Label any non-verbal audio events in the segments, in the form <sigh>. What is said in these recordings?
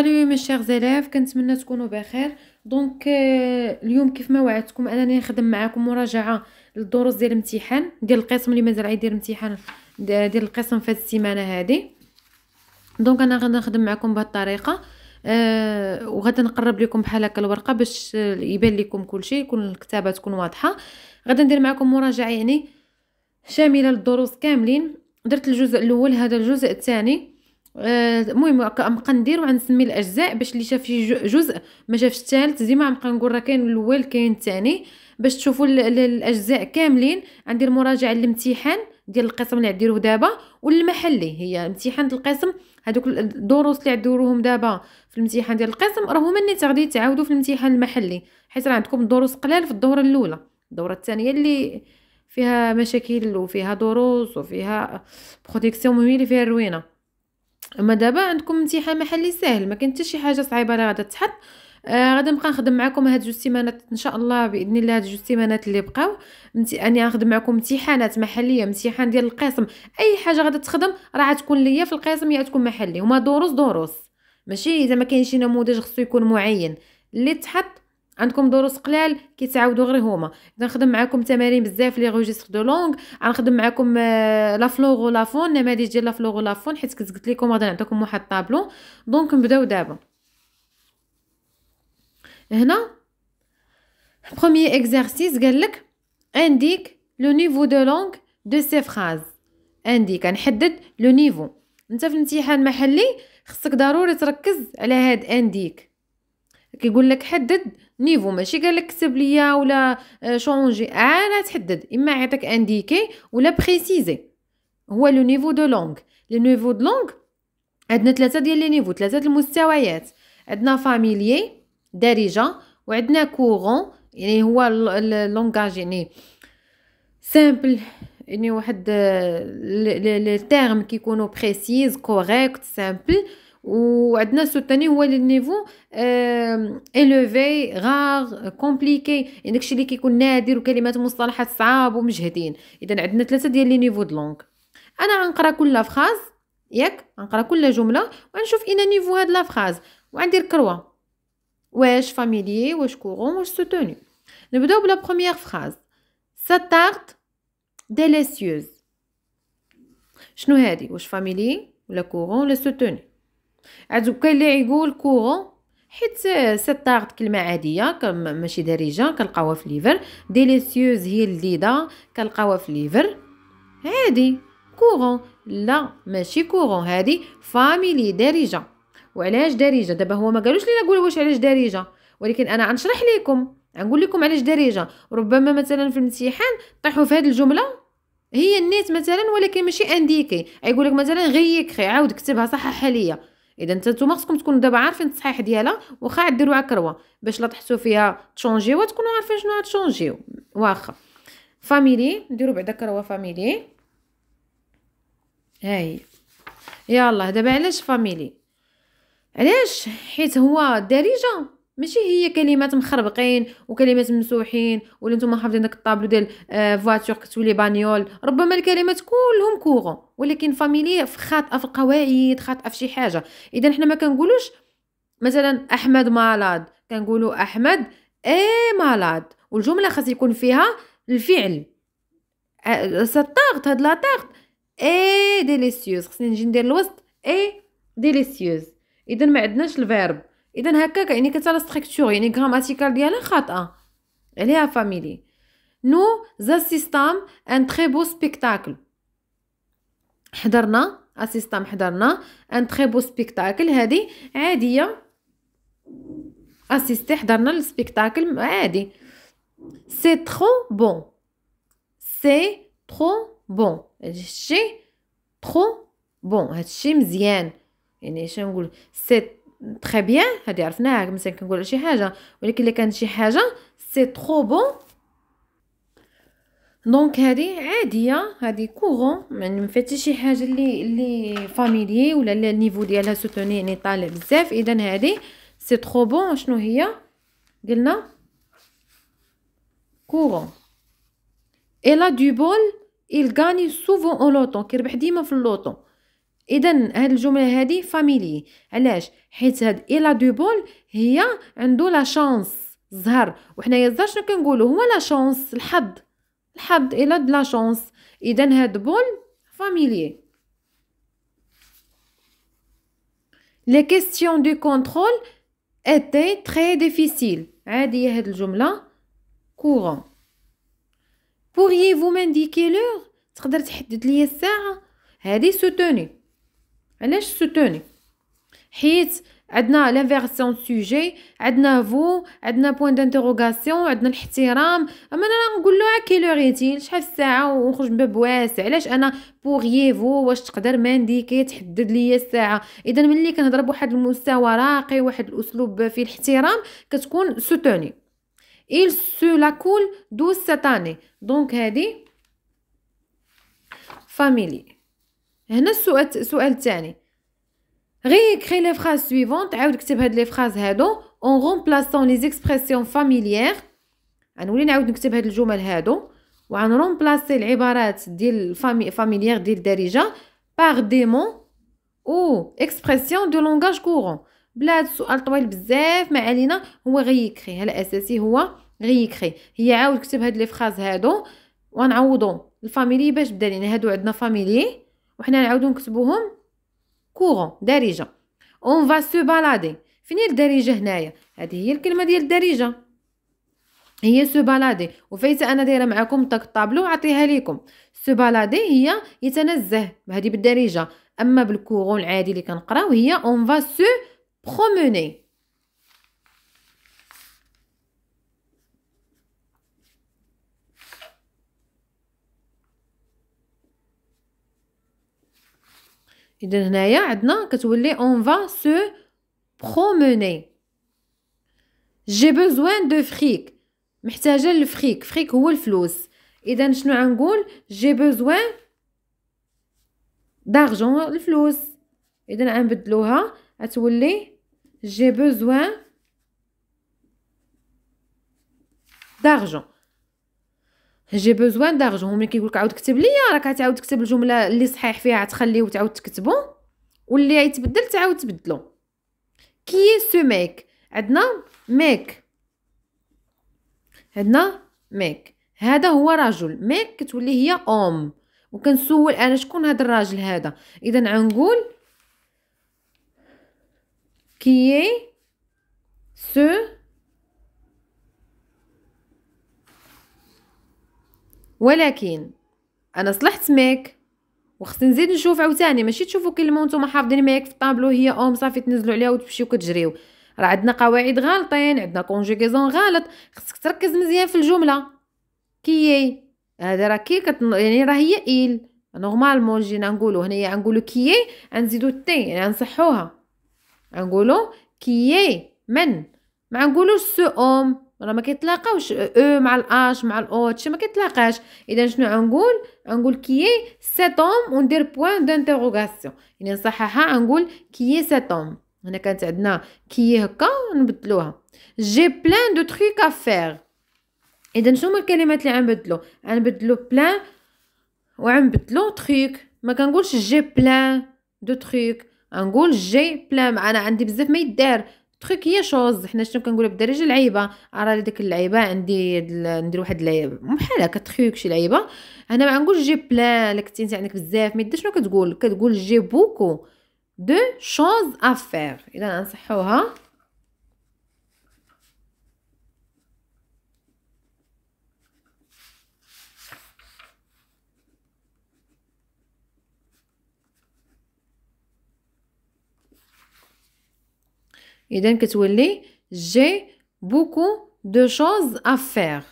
سالو اليوم مي شيغ زيليف كنتمنى تكونوا بخير دونك euh, اليوم كيف ما وعدتكم انني نخدم معكم مراجعه للدروس ديال الامتحان ديال القسم اللي مازال غيدير امتحان ديال القسم في هذه السيمانه هذه دونك انا غادي نخدم معكم بهذه الطريقه أه وغادي نقرب لكم بحال هكا الورقه باش يبان لكم كلشي يكون الكتابه تكون واضحه غادي ندير معكم مراجعه يعني شامله للدروس كاملين درت الجزء الاول هذا الجزء الثاني آه، المهم كنبقى ندير وغنسمي الاجزاء باش اللي شاف شي جزء ما شافش الثالث ديما غنبقى نقول راه كاين الاول كاين الثاني باش تشوفوا الاجزاء كاملين غندير مراجعه للامتحان ديال القسم اللي غنديروه دابا والمحلي هي امتحان القسم هذوك الدروس اللي غديروهم دابا في الامتحان ديال القسم راه هما اللي غادي تعاودوا في الامتحان المحلي حيت راه عندكم دروس قلال في الدوره الاولى الدوره الثانيه اللي فيها مشاكل وفيها دروس وفيها برودكسيون مهمه اللي فيها روينه اما دابا عندكم امتحان محلي ساهل ما كاين حتى شي حاجه صعيبه راه غادي تحط آه غادي نبقى نخدم معكم هاد جوج سيمانات ان شاء الله باذن الله هاد جوج سيمانات اللي بقاو اني غنخدم معكم امتحانات محليه امتحان ديال القسم اي حاجه غادي تخدم راه تكون ليا في القسم يا تكون محلي هما دروس دروس ماشي اذا ما كاينش نموذج خصو يكون معين اللي تحط عندكم دروس قلال كيتعاودوا غير هما غنخدم معكم تمارين بزاف لي ريجستر دو لونغ غنخدم معكم آه، لا فلوغ ولا فون نماذج ديال لا فلوغ ولا فون حيت كنت قلت لكم غادي نعطيكم واحد الطابلو دونك نبداو دابا هنا بروميير اكزرسيس قال لك انديك لو نيفو دو لونغ دو سي فراز انديك نحدد لو نيفو انت في الامتحان المحلي خصك ضروري تركز على هاد انديك كيقول لك حدد نيفو ماشي قال لك كتب ليا ولا آه، شونجي انا تحدد اما يعطيك انديكي ولا بريسيزي هو لو نيفو دو لونغ لو نيفو دو لونغ عندنا ثلاثه ديال لي نيفو ثلاثه المستويات عندنا فاميليي دارجه وعندنا كورون يعني هو لونغاج يعني سامبل يعني واحد آه، لي تيرم كيكونوا بريسيز كوريكت سامبل وعندنا الصوت الثاني هو للنيفو الوفي غار كومبليكي يعني داكشي اللي كيكون نادر وكلمات ومصطلحات صعاب ومجهدين اذا عندنا ثلاثه ديال لي نيفو د لونغ انا غنقرا كل فراز ياك غنقرا كل جمله ونشوف اين نيفو هاد لا فراز وغندير كروه واش فاميلي واش كورون واش سوتوني نبداو بلا بروميير فراز تارت ديليسيوز شنو هادي واش فاميلي ولا كورون ولا سوتوني عاد كاين اللي يقول كوغون حيت سيت طارت كلمه عاديه ماشي دارجه كنلقاوها في ليفر ديليسيوز هي لذيذه كنلقاوها في ليفر عادي كوغون لا ماشي كوغون هذه فاميلي دارجه وعلاش دارجه دابا هو ما قالوش لينا قول واش علاش دارجه ولكن انا غنشرح لكم غنقول لكم علاش دارجه ربما مثلا في الامتحان طيحوا في هذه الجمله هي النيت مثلا ولكن ماشي انديكي يقول لك مثلا غيكخي عاود كتبها صححها ليا اذا نتوما خصكم تكونوا دابا عارفين التصحيح ديالها واخا ديروها كروه باش لا تحسوا فيها تشونجيوها تكونوا عارفين شنو غتشونجيو واخا فاميلي نديرو بعدا كروه فاميلي هاي هي يلا دابا علاش فاميلي علاش حيت هو داريجه ماشي هي كلمات مخربقين وكلمات ممسوحين ولا نتوما حافظين داك الطابلو ديال فواتور آه، كتولي بانيول ربما الكلمات كلهم كوغون ولكن فاميلي خاطئه في القواعد خاطئه في شي حاجه اذا حنا ما كنقولوش مثلا احمد مالاد كنقولوا احمد اي مالاد والجمله خاص يكون فيها الفعل آه، سطاغت هاد لاطاغت اي ديليسيوز خصني نجي ندير الوسط اي ديليسيوز اذا ما عندناش الفيرب اذا هكاك يعني كتا ستركتور يعني غراماتيكال ديالها خاطئه عليها فاميلي نو سيستام ان تري بو سبيكتاكل حضرنا اسيستام حضرنا ان تري بو سبيكتاكل هادي عاديه اسيستي حضرنا السبيكتاكل عادي سي ترو بون سي ترو بون هادشي ترو بون هادشي مزيان يعني شنو نقول سي تري بيان هادي عرفناها مثلا كنقول شي حاجه ولكن الا كانت شي حاجه سي ترو بون دونك هادي عاديه هادي كورون يعني مفاتي شي حاجه اللي اللي فاميلي ولا النيفو ديالها سوتوني يعني طالع بزاف اذا هادي سي ترو بون شنو هي قلنا كورون الا دو بول il gagne souvent au loton كيربح ديما في اللوطو اذا هاد الجمله هادي فاميلي علاش حيت هاد الا دو بول هي عنده لا شانس الزهر وحنايا الزهر شنو كنقولوا هو لا شانس الحظ الحظ الا لا شانس اذا هاد بول فاميلي لي كيسيون دو كونترول اتي تري ديفيسيل عاديه هاد الجمله كورون pourriez vous m'indiquer l'heure تقدر تحدد ليا الساعه هادي سوتوني علاش سوتوني حيت عندنا لانفيرسيون سوجي عندنا فو عندنا بوين دانتيروغاسيون عندنا الاحترام اما انا نقول له آه، كي لوريتيل شحال الساعه ونخرج من باب واسع علاش انا فو واش تقدر مانديكي تحدد ليا الساعه اذا ملي كنهضر بواحد المستوى راقي واحد الاسلوب فيه الاحترام كتكون سوتوني il se la coule douce cette année donc هذه family هنا السؤال السؤال الثاني كري لي فراز سويفون عاود كتب هاد لي فراز هادو اون رومبلاسون لي expressions فاميليير غنولي نعاود نكتب هاد الجمل هادو رومبلاسي العبارات ديال فاميليير ديال الدارجه باغ دي مون او اكسبرسيون دو لونغاج كورون بلا هاد السؤال طويل بزاف ما علينا هو غيكري اساسي هو غيكري هي عاود كتب هاد لي فراز هادو ونعوضو الفاميلي باش بدا لينا هادو عندنا فاميلي وحنا نعاودو نكتبوهم كورون دارجه اون فا سو بالادي فين هي الدارجه هنايا هذه هي الكلمه ديال الدارجه هي سو بالادي وفايته انا دايره معكم تاك الطابلو عطيها ليكم سو بالادي هي يتنزه هذه بالدارجه اما بالكورون العادي اللي كنقراو هي اون فا سو بروموني اذا هنايا عندنا كتولي اون فا سو بروموني جي بوزوان دو فريك محتاجه للفريك فريك هو الفلوس اذا شنو غنقول جي بوزوان دارجون الفلوس اذا غنبدلوها غتولي جي بوزوان دارجون جي بوزوان دارجون ملي كيقولك عاود كتب ليا راك عتعاود تكتب الجمله اللي صحيح فيها تخليه وتعاود تكتبو واللي يتبدل تعاود تبدلو كي سو ميك عندنا ميك عندنا ميك هذا هو رجل ميك كتولي هي اوم وكنسول انا شكون هذا الراجل هذا اذا نقول كي سو ولكن انا صلحت ميك وخصني نزيد نشوف عاوتاني ماشي تشوفوا كلمه ما حافظين ميك في الطابلو هي ام صافي تنزلوا عليها وتمشيو كتجريو راه عندنا قواعد غالطين عندنا كونجيكيزون غلط خصك تركز مزيان في الجمله كيي هذا راه كي كتن... يعني راه هي ايل نورمالمون جينا نقولو هنايا غنقولو كيي نزيدوا تي يعني غنصحوها غنقولو كيي من ما نقولوش سو اوم راه ما كيتلاقاوش او مع الاش مع الاو هادشي ما كيتلاقاش اذا شنو غنقول غنقول كي سيتوم وندير بوين دانتيروغاسيون يعني نصححها غنقول كي سيتوم هنا كانت عندنا كي هكا نبدلوها جي بلان دو تروك افير اذا شنو هما الكلمات اللي غنبدلو غنبدلو بلان وغنبدلو تريك ما كنقولش جي بلان دو تريك غنقول جي بلان انا عندي بزاف ما يدار تخيك هي شوز حنا شنو كنقولوا بالدارجه لعيبه راه ديك اللعيبه عندي ندير واحد اللعيبه بحال هكا تخيك شي لعيبه انا ما نقول جي بلا لك انت عندك بزاف ما شنو كتقول كتقول جي بوكو دو شوز افير اذا نصحوها اذا كتولي جي بوكو دو شوز افير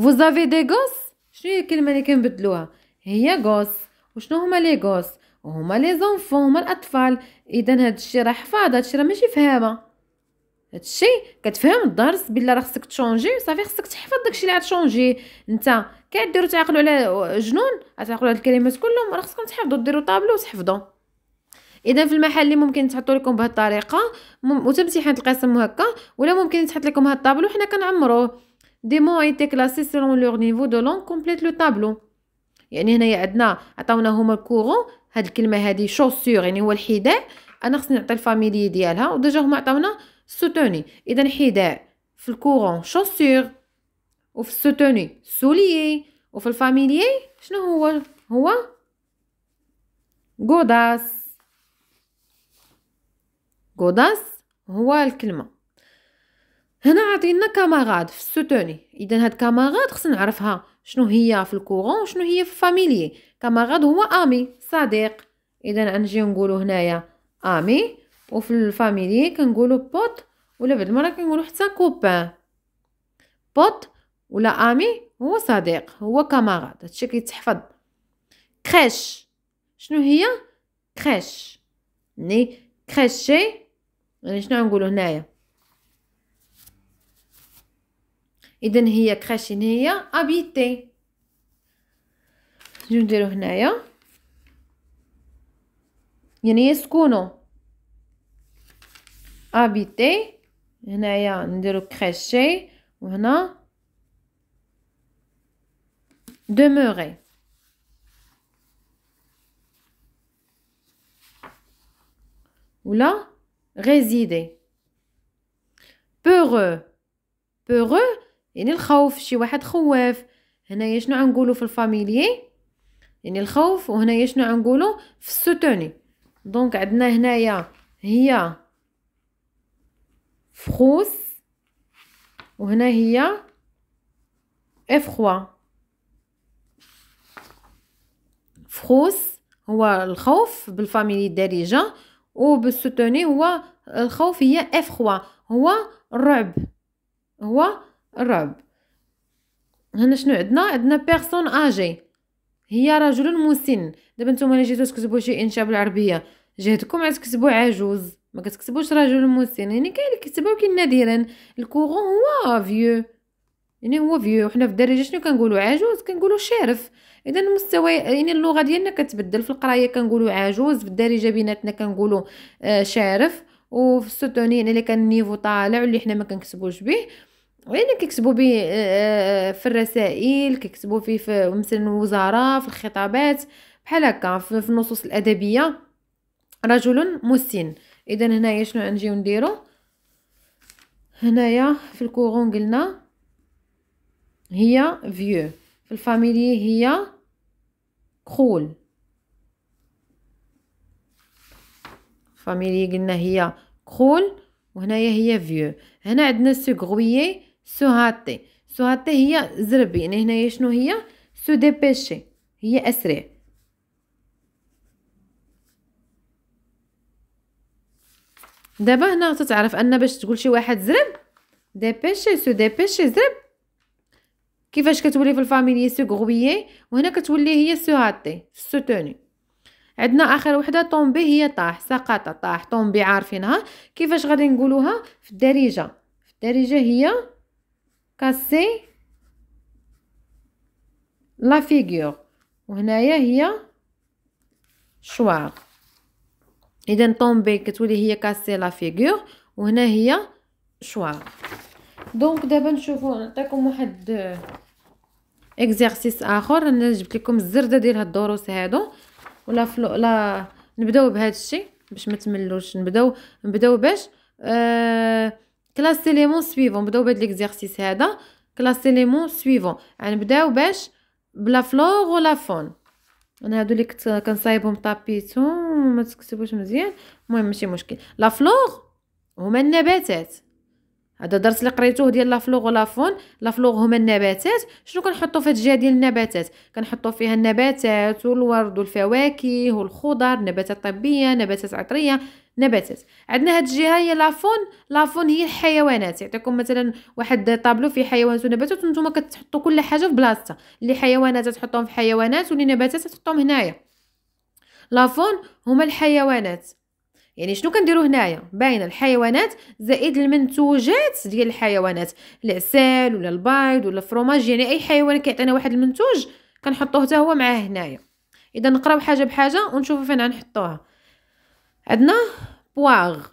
vous avez des gosses شنو هي الكلمه اللي كنبدلوها هي غوس وشنو هما لي غوس هما لي زونفون هما الاطفال اذا هذا الشيء راه حفاظ هذا الشيء راه ماشي فهامه هادشي كتفهم الدرس بلا راه خصك تشونجي صافي خصك تحفظ داكشي اللي غتشونجي انت كديروا تعقلوا على جنون غتعقلو على الكلمات كلهم راه خصكم تحفظوا ديروا طابلو وتحفظوا اذا في المحل اللي ممكن تحطوا لكم بهذه الطريقه مم... القسم هكا ولا ممكن تحط لكم هذا الطابلو حنا كنعمروه دي مون ايتي كلاسي سيلون لوغ نيفو دو لون كومبليت لو طابلو يعني هنايا عندنا عطاونا هما الكورو هاد الكلمه هادي شوسور يعني هو الحذاء انا خصني نعطي الفاميلي ديالها وديجا هما عطاونا سوتوني اذا حذاء في الكورون شوسور وفي السوتوني سوليي وفي الفاميلي شنو هو هو غوداس غوداس هو الكلمه هنا عاطينا كاماغاد في السوتوني اذا هاد كاماغاد خصنا نعرفها شنو هي في الكورون وشنو هي في الفاميلي كاماغاد هو امي صديق اذا نجي نقولو هنايا امي وفي الفاميلي كنقولو بوت ولا بعد المره كنقولو حتى كوبان بوت ولا امي هو صديق هو كاماغاد هادشي كيتحفظ كريش شنو هي كريش ني كريشي يعني شنو نقولوا هنايا اذا هي كراشين هي ابيتي نجيو نديرو هنايا يعني يسكنوا ابيتي هنايا نديرو كراشي وهنا demeurer ولا résider peureux peureux يعني الخوف شي واحد خواف هنايا شنو نقوله في الفاميلي يعني الخوف وهنايا شنو نقوله في السوتوني دونك عندنا هنايا هي فخوس وهنا هي افخوا فخوس هو الخوف بالفاميلي الدارجه وبالسوتوني هو الخوف آه، هي اف هو الرعب هو الرعب هنا شنو عندنا عندنا بيرسون اجي هي رجل مسن دابا نتوما اللي جيتو تكتبوا شي انشاء بالعربيه جهدكم عاد تكتبوا عجوز ما كتكتبوش رجل مسن يعني كاين اللي كتبوا ولكن نادرا الكوغون هو فيو يعني هو فيو حنا في الدارجه شنو كنقولوا عجوز كنقولوا شارف اذا المستوى يعني اللغه ديالنا كتبدل في القرايه كنقولوا عجوز في الدارجه بيناتنا كنقولوا آه شارف وفي السوتوني يعني, يعني اللي كان النيفو طالع واللي حنا ما كنكتبوش به يعني كيكتبوا به آه، آه، في الرسائل كيكتبوا فيه في مثلا الوزراء في الخطابات بحال هكا في النصوص الادبيه رجل مسن اذا هنايا شنو غنجيو نديرو هنايا في الكورون قلنا هي فيو في الفاميلي هي كخول فاميلي قلنا هي كخول وهنايا هي فيو هنا عندنا سو غويي سو هاتي سو هاتي هي زرب يعني هنايا شنو هي سو ديبيشي هي اسرع دابا هنا تتعرف ان باش تقول شي واحد زرب ديبيشي سو ديبيشي زرب كيفاش كتولي في الفاميلي سو غرويي وهنا كتولي هي سو هاتي سو توني عندنا اخر وحده طومبي هي طاح سقط طاح طومبي عارفينها كيفاش غادي نقولوها في الدارجه في الدارجه هي كاسي لا فيغور وهنايا هي شواغ اذا طومبي كتولي هي كاسي لا فيغور وهنا هي شواغ دونك دابا نشوفو نعطيكم واحد اكزيرسيس اخر انا جبت لكم الزرده ديال هاد الدروس هادو ولا فلو لا نبداو بهذا الشيء باش ما تملوش نبداو نبداو باش آه... كلاسي ليمون سويفون نبداو بهاد ليكزيرسيس هذا كلاسي ليمون سويفون غنبداو باش بلا فلور ولا فون انا هادو اللي كنت كنصايبهم طابيتهم ما تكتبوش مزيان المهم ماشي مشكل لا فلور هما النباتات هذا الدرس اللي قريتوه ديال لافلوغ ولافون لافلوغ هما النباتات شنو كنحطوا في الجهه ديال النباتات كنحطوا فيها النباتات والورد والفواكه والخضر نباتات طبيه نباتات عطريه نباتات عندنا هاد الجهه هي لافون لافون هي الحيوانات يعطيكم مثلا واحد طابلو فيه حيوانات ونباتات وانتم كتحطوا كل حاجه في بلاصتها اللي حيوانات تحطهم في حيوانات واللي نباتات تحطهم هنايا لافون هما الحيوانات يعني شنو كنديرو هنايا باينه الحيوانات زائد المنتوجات ديال الحيوانات العسل ولا البيض ولا الفرماج يعني اي حيوان كيعطينا واحد المنتوج كنحطوه حتى هو معاه هنايا اذا نقراو حاجه بحاجه ونشوفوا فين غنحطوها عندنا بواغ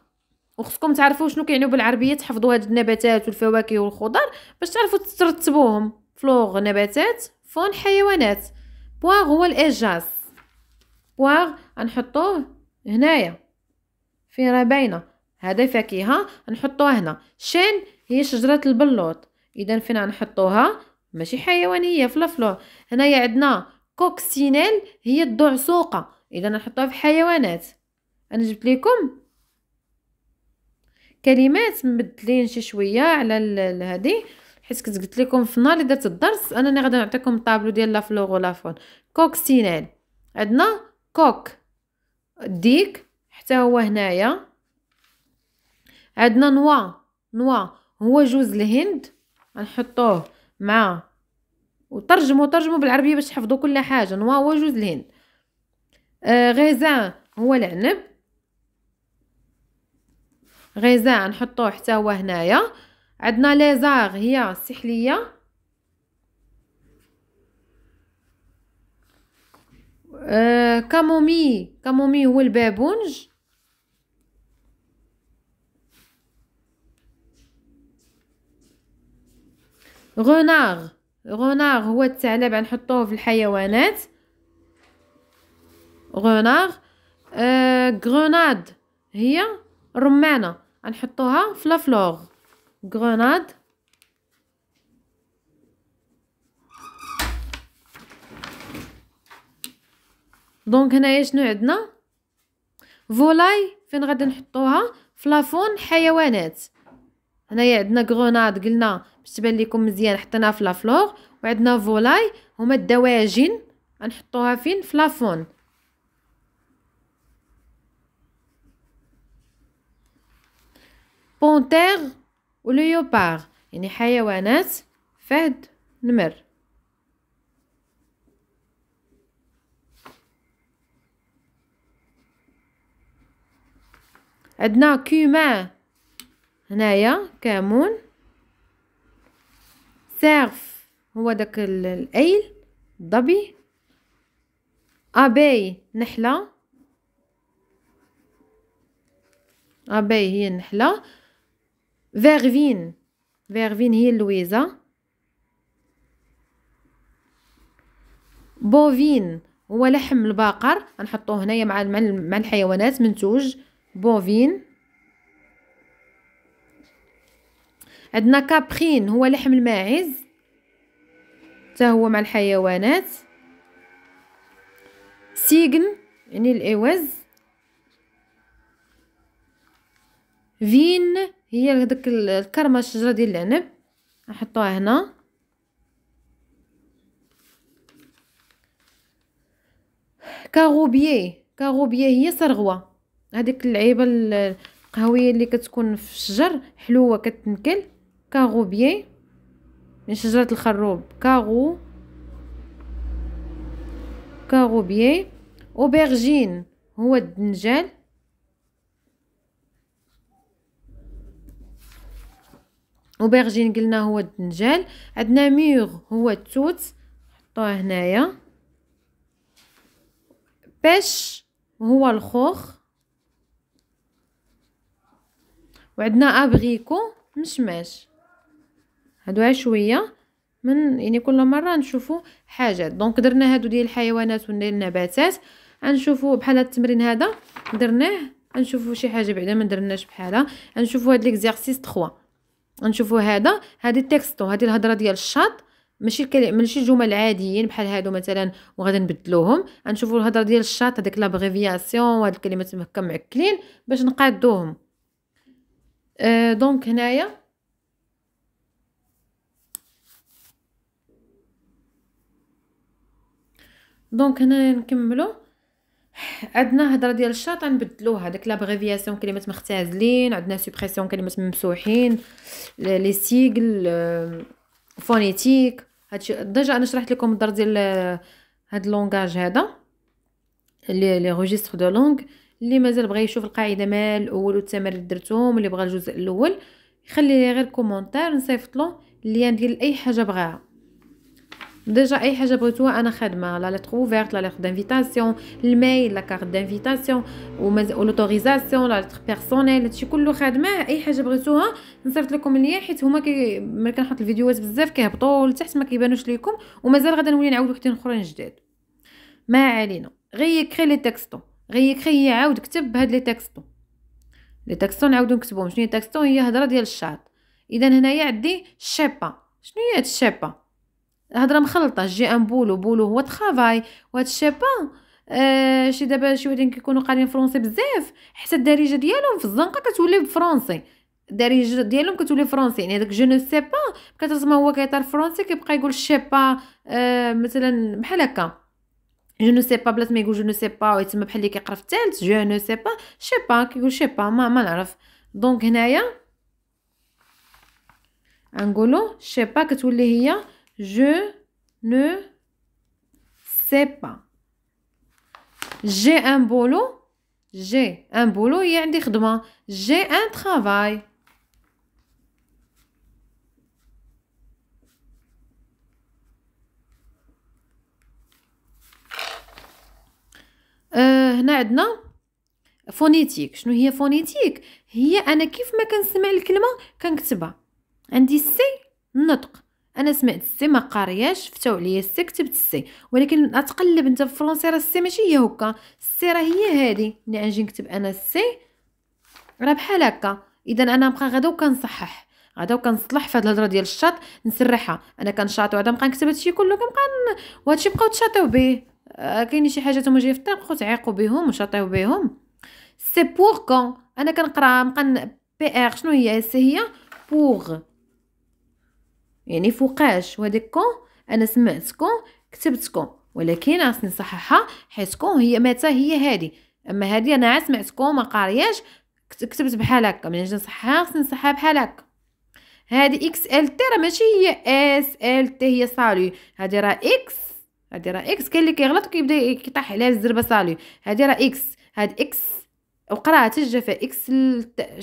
وخصكم تعرفوا شنو كيعنيو بالعربيه تحفظوا هاد النباتات والفواكه والخضر باش تعرفوا ترتبوهم فلوغ نباتات فون حيوانات بواغ هو الاجاس بواغ غنحطوه هنايا فين راه باينه هذا فاكهه نحطوها هنا شين هي شجره البلوط اذا فين غنحطوها ماشي حيوانيه في الفلور هنايا عندنا كوكسينيل هي الدعسوقه اذا نحطوها في حيوانات انا جبت لكم كلمات مبدلين شي شويه على هذه حيت كنت قلت لكم في النهار اللي درت الدرس انا اللي غادي نعطيكم الطابلو ديال لافلوغ ولافون كوكسينيل عندنا كوك ديك حتى هو هنايا عندنا نوا نوا هو جوز الهند نحطوه مع وترجموا ترجموا بالعربيه باش تحفظوا كل حاجه نوا هو جوز الهند آه غيزان هو العنب غيزان نحطوه حتى هو هنايا عندنا ليزاغ هي السحليه آه كامومي كامومي هو البابونج غوناغ غوناغ هو الثعلب غنحطوه في الحيوانات غوناغ آه غروناد هي الرمانه غنحطوها في لافلوغ غروناد دونك هنايا شنو عندنا فولاي فين غادي نحطوها فلافون حيوانات هنايا عندنا غروناد قلنا باش تبان لكم مزيان حطيناها في لافلور وعندنا فولاي هما الدواجن غنحطوها فين في لافون بونتير وليوبار يعني حيوانات فهد نمر عندنا كيما هنايا كمون سيرف هو داك الايل ضبي ابي نحله ابي هي النحله فيرفين فيرفين هي اللويزه بوفين هو لحم البقر غنحطوه هنايا مع مع الحيوانات منتوج بوفين عندنا كابرين هو لحم الماعز حتى هو مع الحيوانات سيجن يعني الاوز فين هي داك الكرمه الشجره ديال العنب نحطوها هنا كاغوبيي كاغوبيي هي سرغوه هذيك اللعيبه القهويه اللي كتكون في الشجر حلوه كتنكل كاغوبيي من شجرة الخروب كاغو كاغوبيي أوبرجين هو الدنجال أوبرجين قلنا هو الدنجال عندنا ميغ هو التوت حطوه هنايا باش هو الخوخ وعندنا ابريكو مشماش هادو شويه من يعني كل مره نشوفوا حاجات دونك درنا هادو ديال الحيوانات وديال النباتات غنشوفوا بحال هاد التمرين هذا درناه غنشوفوا شي حاجه بعدا ما درناش بحالها غنشوفوا هاد ليكزيرسيس 3 غنشوفوا هذا هادي التكستو هادي الهضره ديال الشاط ماشي الكلام ماشي جمل عاديين بحال هادو مثلا وغادي نبدلوهم غنشوفوا الهضره ديال الشاط هذيك لابريفياسيون وهاد الكلمات هكا معكلين باش نقادوهم أه دونك هنايا دونك هنا نكملو عندنا هضره ديال الشاط نبدلوها داك لابغيفياسيون كلمات مختازلين عندنا سوبريسيون كلمات ممسوحين لي سيغل فونيتيك هادشي ديجا انا شرحت لكم الدار ديال هاد لونغاج هذا لي لي ريجستر دو لونغ اللي مازال بغى يشوف القاعده مال الاول والتمارين درتهم اللي بغى الجزء الاول يخلي لي غير كومونتير نصيفط له اللين ديال اي حاجه بغاها ديجا اي حاجه بغيتوها انا خدمه لا ليتر اوفيرت لا ليتر دانفيتاسيون الميل لا كارت دانفيتاسيون ولوتوريزاسيون لا ليتر بيرسونيل هادشي كله خدمه اي حاجه بغيتوها نصيفط لكم ليا حيت هما كي ملي كنحط الفيديوهات بزاف كيهبطوا لتحت ما كيبانوش ليكم ومازال غادي نولي نعاود وحدين اخرين جداد ما علينا غير كري لي تكستو غير كري يعاود كتب هاد لي تكستو لي تكستو نعاودو نكتبوهم شنو هي تكستو هي هضره ديال الشاط اذا هنايا عندي شيبا شنو هي هاد الشيبا الهضره مخلطه جي ان بولو بولو هو طرافاي وهاد شيبا آه شي دابا شي وحدين كيكونوا قاريين فرونسي بزاف حتى الدارجه ديالهم في الزنقه كتولي بفرونسي الدارجه ديالهم كتولي فرونسي يعني هذاك جو نو سي با كترس هو كيهضر فرونسي كيبقى يقول شيبا آه مثلا بحال هكا جو نو سي با بلاص ما يقول جو نو سي با ويتسمى بحال اللي كيقرا في الثالث جو نو سي با شي كيقول شيبا ما ما نعرف دونك هنايا نقولوا شيبا كتولي هي Je ne sais pas. J'ai un boulot. J'ai un boulot Il y a un خدمة. J'ai un travail. Euh, هنا عندنا فونيتيك شنو هي فونيتيك هي انا كيف ما كنسمع الكلمه كنكتبها عندي سي نطق انا سمعت السي ما قارياش فتاو عليا السي كتبت السي ولكن اتقلب انت بالفرنسي راه السي ماشي هي هكا السي راه هي هادي ملي نجي نكتب انا السي راه بحال هكا اذا انا نبقى غدا وكنصحح غدا وكنصلح في هاد الهضره ديال الشاط نسرحها انا كنشاطو غدا نبقى نكتب هادشي كله كنبقى وهادشي بقاو تشاطيو به آه، كاين شي حاجه هما جايين في الطريق بقاو تعيقوا بهم وشاطيو بهم سي بور كون انا كنقرا نبقى بي ار شنو هي سي هي بوغ يعني فوقاش وهاديك كون انا سمعت كون كتبت كون ولكن خاصني نصححها حيت كون هي متى هي هادي اما هادي انا عا سمعت كون ما قارياش كتبت بحال هكا ملي نجي نصححها خاصني نصحها بحال هكا هادي اكس ال تي راه ماشي هي اس ال تي هي صالو هادي راه اكس هادي راه اكس كاين اللي كيغلط وكيبدا كيطيح عليها الزربه صالو هادي راه اكس هاد اكس وقراها تجفا في اكس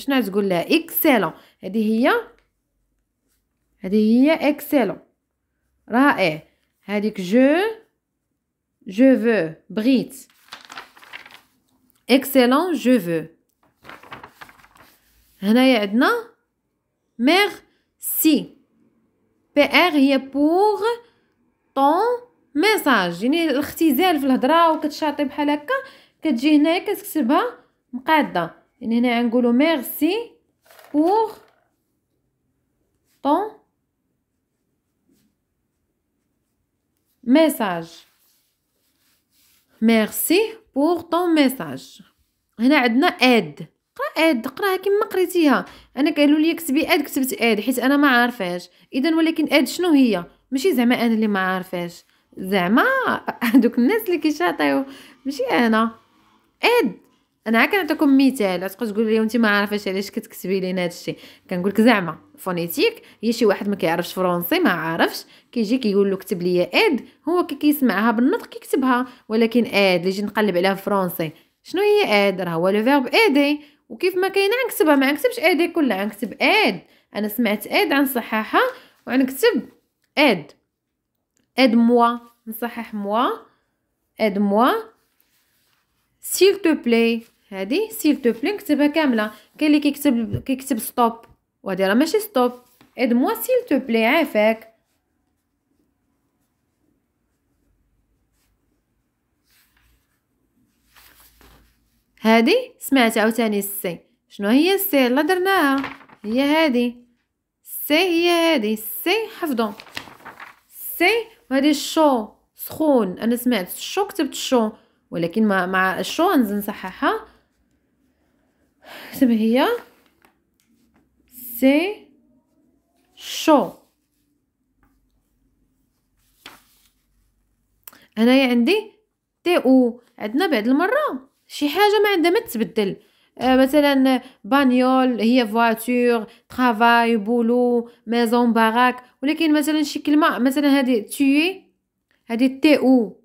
شنو تقول لها اكسيلون هادي هي هذه هي اكسلون رائع إيه؟ هذيك جو جو فو بغيت اكسلون جو فو هنايا عندنا مير سي بي ار هي بور طون ميساج يعني الاختزال في الهضره وكتشاطي بحال هكا كتجي هنايا كتكتبها مقاده يعني هنا غنقولوا ميرسي بور طون ميساج ميرسي بور طون ميساج هنا عندنا اد قرا اد قراها كما قريتيها انا قالوا لي كتبي اد كتبت اد حيت انا ما عارفاش اذا ولكن اد شنو هي ماشي زعما انا اللي ما عارفاش زعما <laughs> هذوك الناس اللي كيشاطيو ماشي انا اد انا عا كنعطيكم مثال تبقى تقول لي انت ما عارفاش علاش كتكتبي لينا هادشي كنقول لك زعما فونيتيك هي شي واحد ما كيعرفش فرونسي ما عارفش كيجي كيقول له كتب لي اد هو كي كيسمعها بالنطق كيكتبها ولكن اد اللي نقلب عليها فرونسي شنو هي اد راه هو لو فيرب ايدي وكيف ما كاينه غنكتبها ما ايدي ادي كلها غنكتب اد انا سمعت اد غنصححها وغنكتب اد اد موا نصحح موا اد موا سيل تو بلاي هادي سيل تو بلي نكتبها كامله كاين اللي كيكتب كيكتب ستوب وهادي راه ماشي ستوب اد موا سيل تو بلي عافاك هادي سمعت عاوتاني السي شنو هي السي لا درناها هي هادي سي هي هادي سي حفظو سي وهادي الشو سخون انا سمعت الشو كتبت الشو ولكن مع مع الشو نصححها كتب هي سي شو هنايا عندي تي او عندنا بعد المره شي حاجه ما عندها ما تتبدل آه مثلا بانيول هي فواتور طرافاي بولو ميزون باراك ولكن مثلا شي كلمه مثلا هذه تي هذه تي او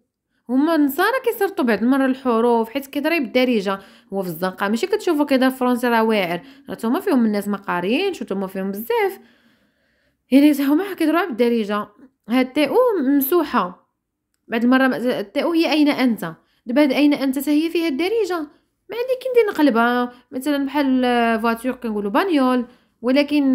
هما النصارى كيصيفطوا بعض المره الحروف حيت كيضرب بالدارجه هو في الزنقه ماشي كتشوفو كيدار فرونسي راه واعر راه هما فيهم الناس ما قاريينش وتما فيهم بزاف يعني هما كيضربوا بالدارجه هاد او ممسوحه بعد المره او هي اين انت دابا هاد اين انت هي فيها الدارجه ما عندي كي ندير نقلبها مثلا بحال فواتور كنقولوا بانيول ولكن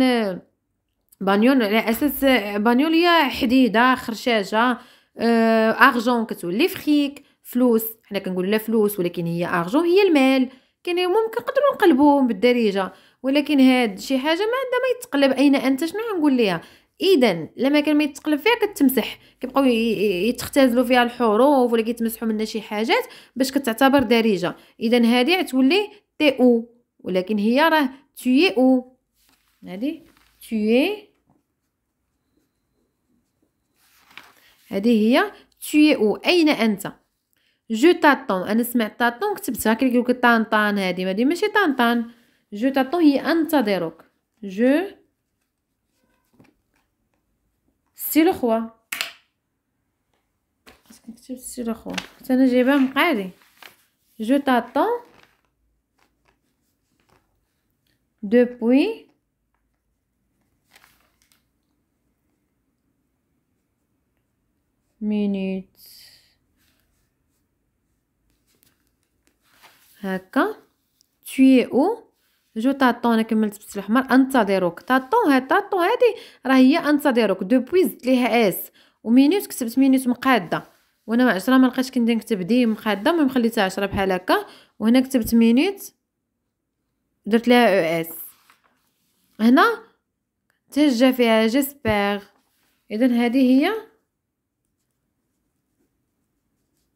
بانيول على اساس بانيول هي حديده خرشاجه ارجون كتولي فريك فلوس حنا كنقول لا فلوس ولكن هي ارجون هي المال كان ممكن نقدروا نقلبوهم بالدارجه ولكن هاد شي حاجه ما عندها ما يتقلب اين انت شنو غنقول ليها اذا لما كان ما يتقلب فيها كتمسح كيبقاو يتختازلوا فيها الحروف ولا كيتمسحوا منها شي حاجات باش كتعتبر دارجه اذا هادي تولي تي او ولكن هي راه تي او هادي تي هذه هي تي او اين انت جو تاتون انا سمعت تاتون كتبتها قلت لك طانطان هذه هذه ماشي طانطان جو تاتون هي انتظرك جو سي ستيلو خوا سي سي خوا حتى انا جايبها مقادي جو تاتون دوبوي minutes هكا تي او جو تاتون انا كملت بس الاحمر انتظروك تاتون هاد تاتون هادي راه هي انتظروك دوبوي زدت ليها اس ومينيت كتبت مينيت مقاده وانا مع 10 ما لقيتش كندير نكتب دي مقاده المهم خليتها 10 بحال هكا وهنا كتبت مينيت درت لها او اس هنا تجا فيها جيسبر اذا هذه هي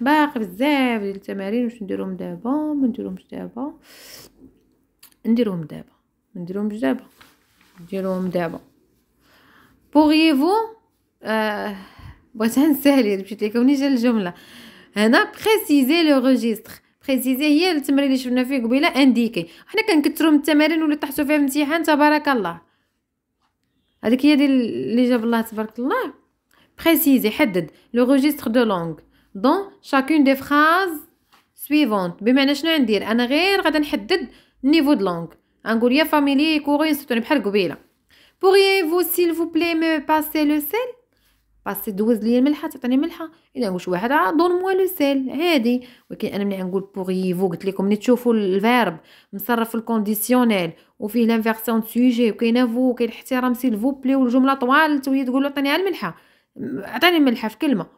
باقي بزاف ديال التمارين واش نديرهم دابا ما نديرهمش دابا نديرهم دابا ما نديرهمش دابا نديرهم دابا بوغيفو آه بغيت نسهل مشيت ليك وني جا الجمله هنا بريسيزي لو ريجستر بريسيزي هي التمرين اللي شفنا فيه قبيله انديكي حنا كنكثروا من التمارين واللي طحتوا فيها امتحان تبارك الله هذيك هي ديال اللي جاب الله تبارك الله بريسيزي حدد لو ريجستر دو لونغ دون شاكون دي فراز سويفونت بمعنى شنو ندير انا غير غادي نحدد نيفو د لونغ غنقول يا فاميلي كوري نسيتوني بحال قبيله فو سيل فو بلي مي باسي لو سيل باسي دوز ليا الملحه تعطيني ملحه الا واش واحد آه، دون موا لو سيل عادي ولكن انا ملي نقول فو قلت لكم ملي تشوفوا الفيرب مصرف في الكونديسيونيل وفيه لانفيرسيون سوجي وكاينه فو وكاين احترام سيل فو بلي والجمله طوال وهي تقول له عطيني الملحه عطيني الملحه في كلمه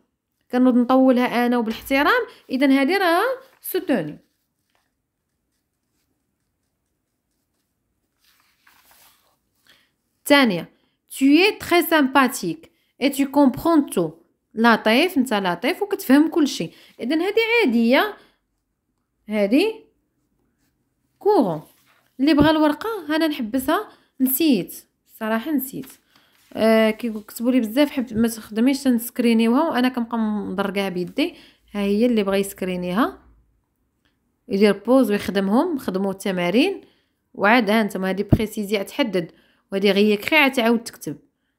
كنوض نطولها انا وبالاحترام اذا هذه راه سوتوني ثانيه tu es très sympathique et tu comprends tout لطيف نتا لطيف وكتفهم كلشي اذا هذه عاديه هذه كورون اللي بغى الورقه انا نحبسها نسيت صراحه نسيت آه كتبوا لي بزاف حب ما تخدميش تنسكرينيوها وانا كنبقى مضرقاها بيدي ها هي اللي بغى يسكرينيها يدير بوز ويخدمهم خدموا التمارين وعاد ها نتوما هادي بريسيزي عتحدد وهادي غيكري عتعاود تكتب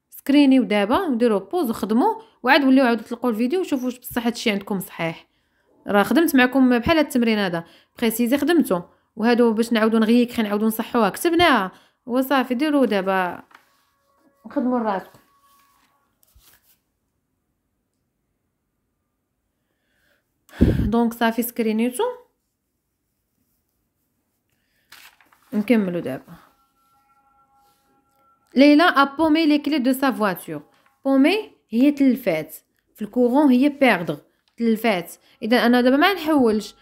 سكرينيو ودابا وديروا بوز وخدموا وعاد وليو عاودوا تلقوا الفيديو وشوفوا واش بصح هادشي عندكم صحيح راه خدمت معكم بحال هاد التمرين هذا بريسيزي خدمته وهادو باش نعاودو نغيك نعاودو نصحوها كتبناها وصافي ديروا دابا نخدموا راسكم دونك صافي سكرينيتو نكملو دابا ليلى ابومي لي كلي دو سا فواتور بومي هي تلفات في الكورون هي بيردغ تلفات اذا انا دابا ما نحولش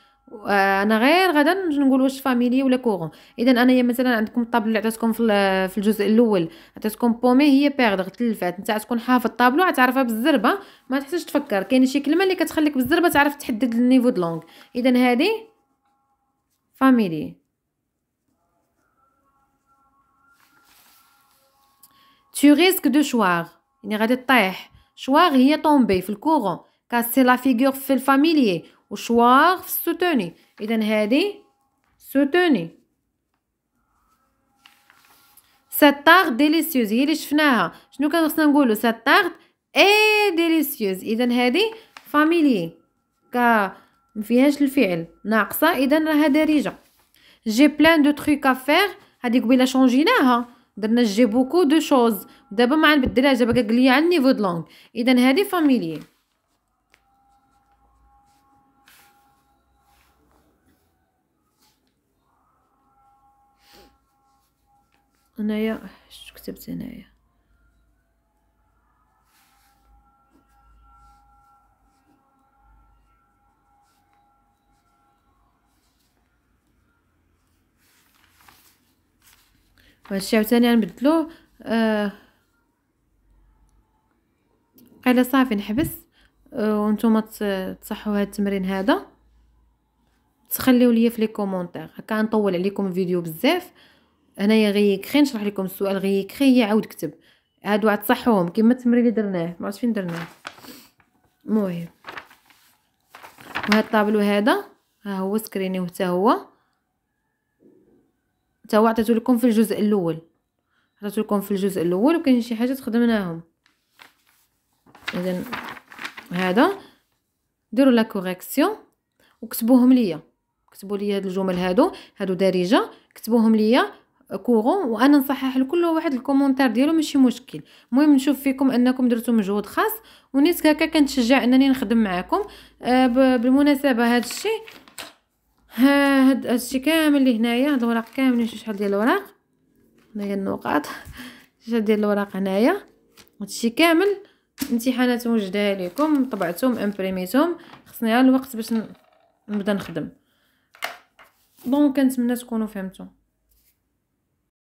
انا غير غدا نقول واش فاميلي ولا كوغون اذا انايا مثلا عندكم الطابلو اللي عطيتكم في الجزء الاول عطيتكم بومي هي بيرد تلفات نتا تكون حافظ الطابلو عتعرفها بالزربه ما تحتاجش تفكر كاين شي كلمه اللي كتخليك بالزربه تعرف تحدد النيفو دو لونغ اذا هذه فاميلي tu ريسك de choir يعني غادي طيح شواغ هي طومبي في الكوغون كاسي لا فيغور في الفاميلي وشوار في السوتوني اذا هذه سوتوني ساتارد ديليسيوز هي اللي شفناها شنو كان خصنا نقولوا ساتارد اي ديليسيوز اذا هذه فاميلي كا مفيهاش الفعل ناقصه اذا راها دارجه جي بلان دو تروك افير هذيك قبيله شونجيناها درنا جي بوكو دو شوز دابا ما عنبدلهاش دابا قال لي على النيفو دو لونغ اذا هذه فاميلي هنايا شو كتبت هنايا وهادشي عاوتاني غنبدلوه آه صافي نحبس آه وانتم تصحوا هاد التمرين هذا تخليو ليا في لي كومونتير هكا نطول عليكم الفيديو بزاف هنايا غيكخي نشرح لكم السؤال غيكخي هي عاود كتب عاد واحد صحهم كيما التمرين اللي درناه ما عرفتش فين درناه المهم وهاد الطابلو هذا ها هو سكرينيو حتى هو حتى هو عطيتو لكم في الجزء الاول عطيتو لكم في الجزء الاول وكاين شي حاجه تخدمناهم اذا هذا ديروا لا كوريكسيون وكتبوهم ليا كتبوا ليا هاد الجمل هادو هادو دارجه كتبوهم ليا كورون وانا نصحح لكل واحد الكومونتير ديالو ماشي مشكل المهم نشوف فيكم انكم درتو مجهود خاص ونيت هكا كنتشجع انني نخدم معكم آه بالمناسبه هذا الشيء هاد الشيء كامل اللي هنايا هاد الوراق كاملين شحال ديال الوراق هنايا النقاط شحال ديال الوراق هنايا هادشي كامل امتحانات موجوده لكم طبعتهم امبريميتهم خصني الوقت باش نبدا نخدم دونك كنتمنى تكونوا فهمتوا